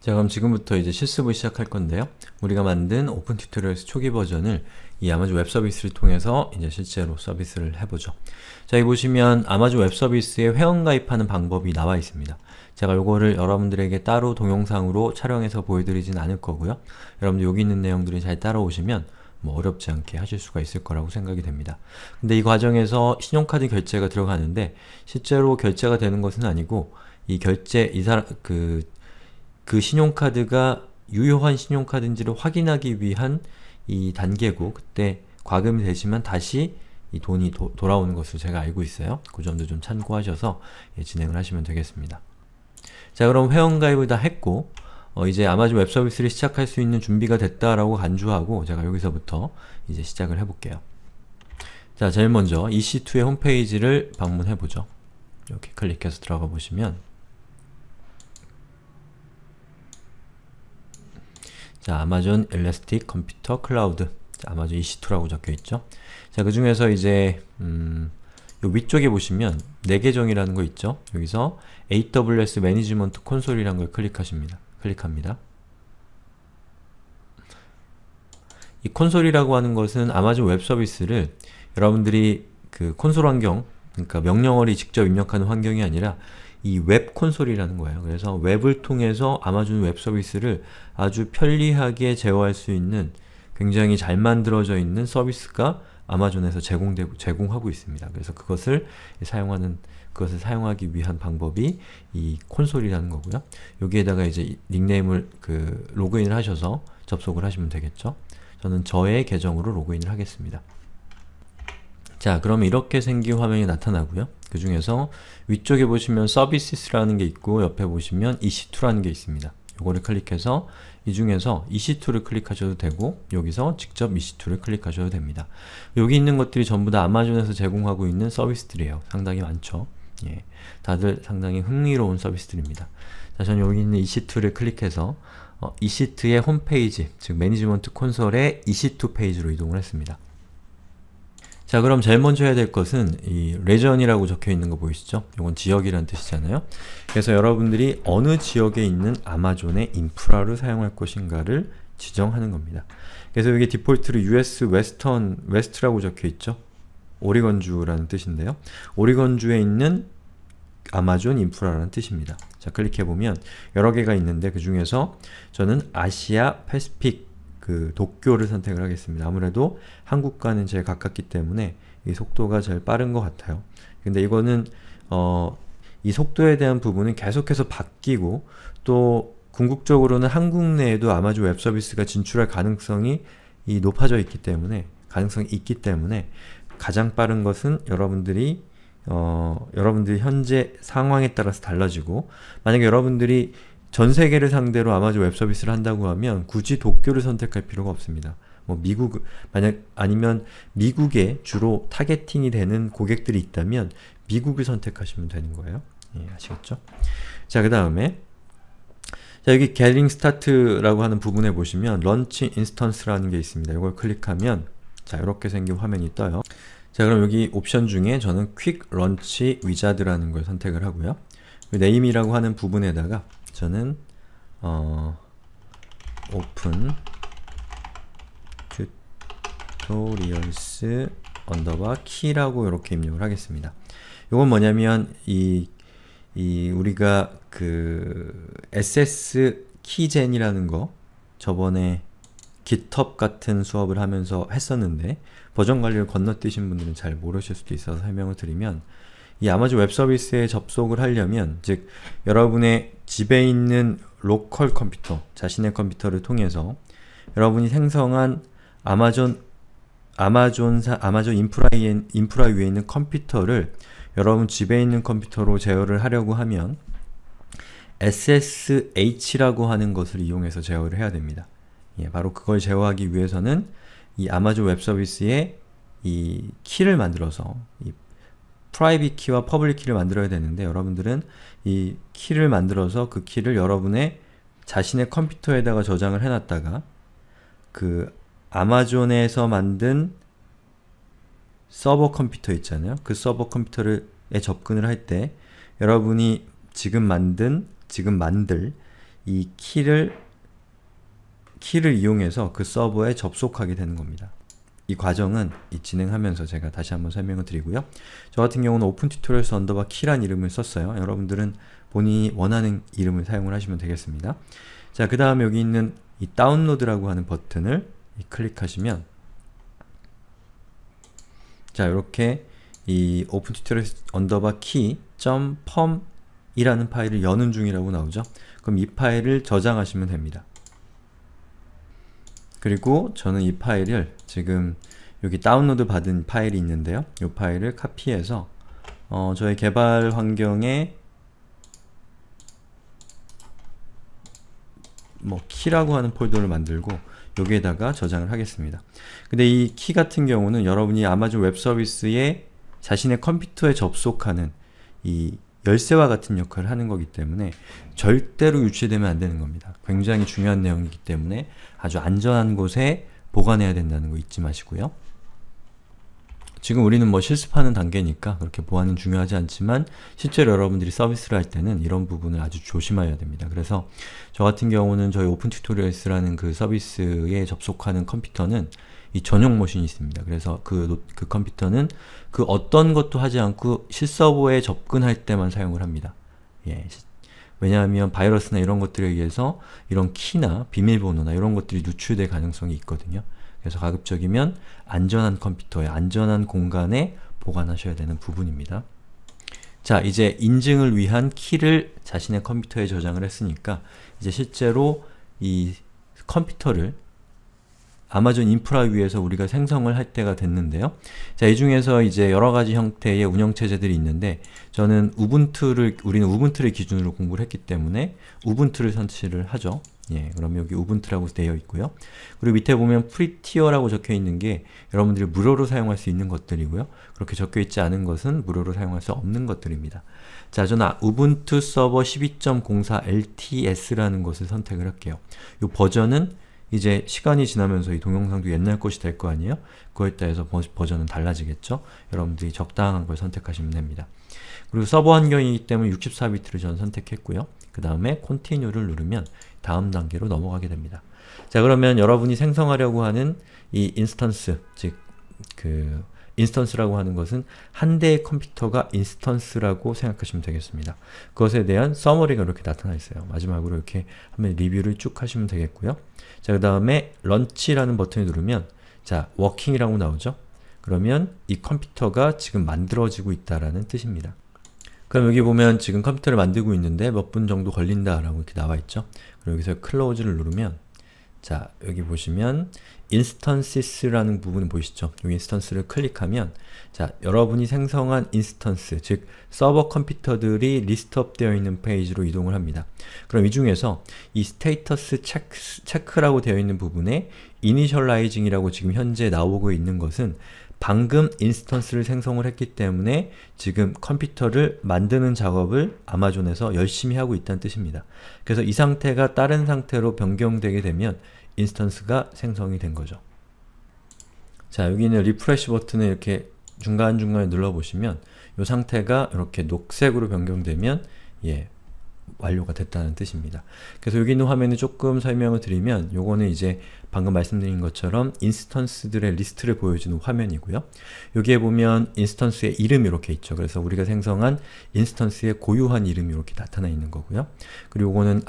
자 그럼 지금부터 이제 실습을 시작할 건데요. 우리가 만든 오픈 튜토리얼스 초기 버전을 이 아마존 웹 서비스를 통해서 이제 실제로 서비스를 해보죠. 자 여기 보시면 아마존 웹 서비스에 회원 가입하는 방법이 나와 있습니다. 제가 이거를 여러분들에게 따로 동영상으로 촬영해서 보여드리진 않을 거고요. 여러분들 여기 있는 내용들이잘 따라오시면 뭐 어렵지 않게 하실 수가 있을 거라고 생각이 됩니다. 근데 이 과정에서 신용카드 결제가 들어가는데 실제로 결제가 되는 것은 아니고 이 결제 이사 그그 신용카드가 유효한 신용카드인지를 확인하기 위한 이 단계고 그때 과금이 되지만 다시 이 돈이 도, 돌아오는 것을 제가 알고 있어요. 그 점도 좀 참고하셔서 예, 진행을 하시면 되겠습니다. 자 그럼 회원가입을 다 했고 어, 이제 아마존 웹서비스를 시작할 수 있는 준비가 됐다라고 간주하고 제가 여기서부터 이제 시작을 해볼게요. 자 제일 먼저 EC2의 홈페이지를 방문해보죠. 이렇게 클릭해서 들어가 보시면 자, 아마존 엘라스틱 컴퓨터 클라우드 자, 아마존 EC2라고 적혀있죠. 자, 그 중에서 이제 음, 요 위쪽에 보시면 4 계정이라는 거 있죠? 여기서 AWS 매니지먼트 콘솔이라는 걸 클릭하십니다. 클릭합니다. 이 콘솔이라고 하는 것은 아마존 웹 서비스를 여러분들이 그 콘솔 환경, 그러니까 명령어를 직접 입력하는 환경이 아니라 이웹 콘솔이라는 거예요. 그래서 웹을 통해서 아마존 웹 서비스를 아주 편리하게 제어할 수 있는 굉장히 잘 만들어져 있는 서비스가 아마존에서 제공되고, 제공하고 있습니다. 그래서 그것을 사용하는, 그것을 사용하기 위한 방법이 이 콘솔이라는 거고요. 여기에다가 이제 닉네임을 그 로그인을 하셔서 접속을 하시면 되겠죠. 저는 저의 계정으로 로그인을 하겠습니다. 자, 그럼 이렇게 생긴 화면이 나타나고요. 그 중에서 위쪽에 보시면 서비스라는 게 있고 옆에 보시면 EC2라는 게 있습니다. 요거를 클릭해서 이 중에서 EC2를 클릭하셔도 되고 여기서 직접 EC2를 클릭하셔도 됩니다. 여기 있는 것들이 전부 다 아마존에서 제공하고 있는 서비스들이에요. 상당히 많죠. 예, 다들 상당히 흥미로운 서비스들입니다. 자, 저는 여기 있는 EC2를 클릭해서 어, EC2의 홈페이지, 즉 매니지먼트 콘솔의 EC2 페이지로 이동을 했습니다. 자 그럼 제일 먼저 해야 될 것은 이 레전이라고 적혀 있는 거 보이시죠? 이건 지역이란 뜻이잖아요. 그래서 여러분들이 어느 지역에 있는 아마존의 인프라를 사용할 것인가를 지정하는 겁니다. 그래서 여기 디폴트로 US Western West라고 적혀 있죠? 오리건주라는 뜻인데요. 오리건주에 있는 아마존 인프라라는 뜻입니다. 자 클릭해보면 여러 개가 있는데 그 중에서 저는 아시아 패스픽 그 도쿄를 선택을 하겠습니다. 아무래도 한국과는 제일 가깝기 때문에 이 속도가 제일 빠른 것 같아요. 근데 이거는 어, 이 속도에 대한 부분은 계속해서 바뀌고 또 궁극적으로는 한국 내에도 아마존 웹 서비스가 진출할 가능성이 이 높아져 있기 때문에 가능성이 있기 때문에 가장 빠른 것은 여러분들이 어, 여러분들이 현재 상황에 따라서 달라지고 만약에 여러분들이 전 세계를 상대로 아마존 웹 서비스를 한다고 하면 굳이 도쿄를 선택할 필요가 없습니다. 뭐 미국 만약 아니면 미국에 주로 타겟팅이 되는 고객들이 있다면 미국을 선택하시면 되는 거예요. 예, 아시겠죠? 자, 그 다음에 자, 여기 getting start라고 하는 부분에 보시면 런치 인스턴스라는 게 있습니다. 이걸 클릭하면 자, 이렇게 생긴 화면이 떠요. 자, 그럼 여기 옵션 중에 저는 quick launch wizard라는 걸 선택을 하고요. 그 네임이라고 하는 부분에다가 저는 어, 오픈 튜토리얼 a 언 k e y 라고 이렇게 입력을 하겠습니다. 이건 뭐냐면 이, 이 우리가 그 SS 키젠이라는 거 저번에 GitHub 같은 수업을 하면서 했었는데 버전 관리를 건너뛰신 분들은 잘 모르실 수도 있어서 설명을 드리면 이 아마존 웹 서비스에 접속을 하려면 즉 여러분의 집에 있는 로컬 컴퓨터, 자신의 컴퓨터를 통해서 여러분이 생성한 아마존 아마존사 아마존 인프라 위에, 인프라 위에 있는 컴퓨터를 여러분 집에 있는 컴퓨터로 제어를 하려고 하면 SSH라고 하는 것을 이용해서 제어를 해야 됩니다. 예, 바로 그걸 제어하기 위해서는 이 아마존 웹 서비스에 이 키를 만들어서 이 프라이빗 키와 퍼블릭 키를 만들어야 되는데 여러분들은 이 키를 만들어서 그 키를 여러분의 자신의 컴퓨터에다가 저장을 해놨다가 그 아마존에서 만든 서버 컴퓨터 있잖아요. 그 서버 컴퓨터에 접근을 할 때 여러분이 지금 만든, 지금 만들 이 키를 키를 이용해서 그 서버에 접속하게 되는 겁니다. 이 과정은 이 진행하면서 제가 다시 한번 설명을 드리고요. 저 같은 경우는 오픈 튜토리얼스 언더바 키란 이름을 썼어요. 여러분들은 본인이 원하는 이름을 사용을 하시면 되겠습니다. 자, 그 다음 여기 있는 이 다운로드라고 하는 버튼을 클릭하시면 자, 이렇게 이 오픈 튜토리얼스 언더바 키.pom 이라는 파일을 여는 중이라고 나오죠. 그럼 이 파일을 저장하시면 됩니다. 그리고 저는 이 파일을 지금 여기 다운로드 받은 파일이 있는데요. 이 파일을 카피해서 어, 저의 개발 환경에 뭐 키라고 하는 폴더를 만들고 여기에다가 저장을 하겠습니다. 근데 이 키 같은 경우는 여러분이 아마존 웹서비스에 자신의 컴퓨터에 접속하는 이 열쇠와 같은 역할을 하는 거기 때문에 절대로 유출되면 안 되는 겁니다. 굉장히 중요한 내용이기 때문에 아주 안전한 곳에 보관해야 된다는 거 잊지 마시고요. 지금 우리는 뭐 실습하는 단계니까 그렇게 보안은 중요하지 않지만 실제로 여러분들이 서비스를 할 때는 이런 부분을 아주 조심하여야 됩니다. 그래서 저 같은 경우는 저희 오픈 튜토리얼스라는 그 서비스에 접속하는 컴퓨터는 이 전용 머신이 있습니다. 그래서 그, 그 컴퓨터는 그 어떤 것도 하지 않고 실서버에 접근할 때만 사용을 합니다. 예, 왜냐하면 바이러스나 이런 것들에 의해서 이런 키나 비밀번호나 이런 것들이 누출될 가능성이 있거든요. 그래서 가급적이면 안전한 컴퓨터에, 안전한 공간에 보관하셔야 되는 부분입니다. 자, 이제 인증을 위한 키를 자신의 컴퓨터에 저장을 했으니까 이제 실제로 이 컴퓨터를 아마존 인프라 위에서 우리가 생성을 할 때가 됐는데요. 자, 이 중에서 이제 여러 가지 형태의 운영체제들이 있는데 저는 우분투를, 우리는 우분투를 기준으로 공부를 했기 때문에 우분투를 선치를 하죠. 예, 그럼 여기 우분투라고 되어 있고요. 그리고 밑에 보면 프리티어라고 적혀 있는 게 여러분들이 무료로 사용할 수 있는 것들이고요. 그렇게 적혀 있지 않은 것은 무료로 사용할 수 없는 것들입니다. 자, 저는 우분투 서버 12.04 LTS라는 것을 선택을 할게요. 이 버전은 이제 시간이 지나면서 이 동영상도 옛날 것이 될 거 아니에요? 그거에 따라서 버전은 달라지겠죠? 여러분들이 적당한 걸 선택하시면 됩니다. 그리고 서버 환경이기 때문에 64비트를 전 선택했고요. 그 다음에 Continue를 누르면 다음 단계로 넘어가게 됩니다. 자 그러면 여러분이 생성하려고 하는 이 인스턴스, 즉그 인스턴스라고 하는 것은 한 대의 컴퓨터가 인스턴스라고 생각하시면 되겠습니다. 그것에 대한 서머리가 이렇게 나타나 있어요. 마지막으로 이렇게 한번 리뷰를 쭉 하시면 되겠고요. 자, 그 다음에 런치라는 버튼을 누르면 자, 워킹이라고 나오죠? 그러면 이 컴퓨터가 지금 만들어지고 있다라는 뜻입니다. 그럼 여기 보면 지금 컴퓨터를 만들고 있는데 몇 분 정도 걸린다라고 이렇게 나와 있죠? 그리고 여기서 클로즈를 누르면 자, 여기 보시면 instances라는 부분 보이시죠? 이 인스턴스를 클릭하면 자, 여러분이 생성한 인스턴스, 즉 서버 컴퓨터들이 리스트업되어 있는 페이지로 이동을 합니다. 그럼 이 중에서 이스테 c h e c k 라고 되어 있는 부분에 i i i n t a l i z i n g 이라고 지금 현재 나오고 있는 것은 방금 인스턴스를 생성을 했기 때문에 지금 컴퓨터를 만드는 작업을 아마존에서 열심히 하고 있다는 뜻입니다. 그래서 이 상태가 다른 상태로 변경되게 되면 인스턴스가 생성이 된 거죠. 자, 여기 있는 리프레시 버튼을 이렇게 중간중간에 눌러보시면 이 상태가 이렇게 녹색으로 변경되면 예, 완료가 됐다는 뜻입니다. 그래서 여기 있는 화면을 조금 설명을 드리면 요거는 이제 방금 말씀드린 것처럼 인스턴스들의 리스트를 보여주는 화면이고요. 여기에 보면 인스턴스의 이름이 렇게 있죠. 그래서 우리가 생성한 인스턴스의 고유한 이름이 이렇게 나타나 있는 거고요. 그리고 요거는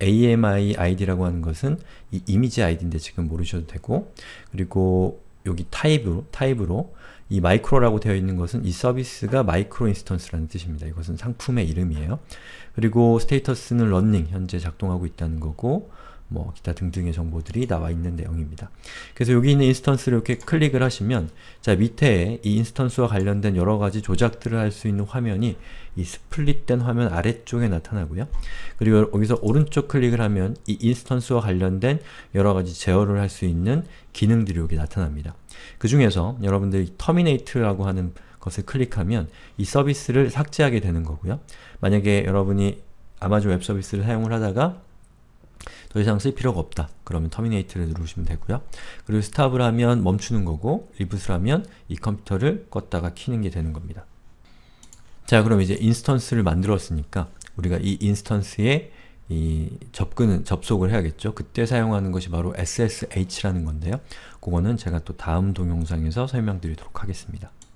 AMI ID라고 하는 것은 이 이미지 ID인데 지금 모르셔도 되고 그리고 여기 타입으로, 타입으로 이 마이크로라고 되어 있는 것은 이 서비스가 마이크로 인스턴스라는 뜻입니다. 이것은 상품의 이름이에요. 그리고 스테이터스는 런닝, 현재 작동하고 있다는 거고 뭐 기타 등등의 정보들이 나와 있는 내용입니다. 그래서 여기 있는 인스턴스를 이렇게 클릭을 하시면 자 밑에 이 인스턴스와 관련된 여러 가지 조작들을 할 수 있는 화면이 이 스플릿된 화면 아래쪽에 나타나고요. 그리고 여기서 오른쪽 클릭을 하면 이 인스턴스와 관련된 여러 가지 제어를 할 수 있는 기능들이 여기 나타납니다. 그 중에서 여러분들이 터미네이트라고 하는 것을 클릭하면 이 서비스를 삭제하게 되는 거고요. 만약에 여러분이 아마존 웹 서비스를 사용을 하다가 더 이상 쓸 필요가 없다. 그러면 터미네이트를 누르시면 되고요. 그리고 스탑을 하면 멈추는 거고 리부스를 하면 이 컴퓨터를 껐다가 키는 게 되는 겁니다. 자 그럼 이제 인스턴스를 만들었으니까 우리가 이 인스턴스에 이 접근은 접속을 해야겠죠. 그때 사용하는 것이 바로 SSH라는 건데요. 그거는 제가 또 다음 동영상에서 설명드리도록 하겠습니다.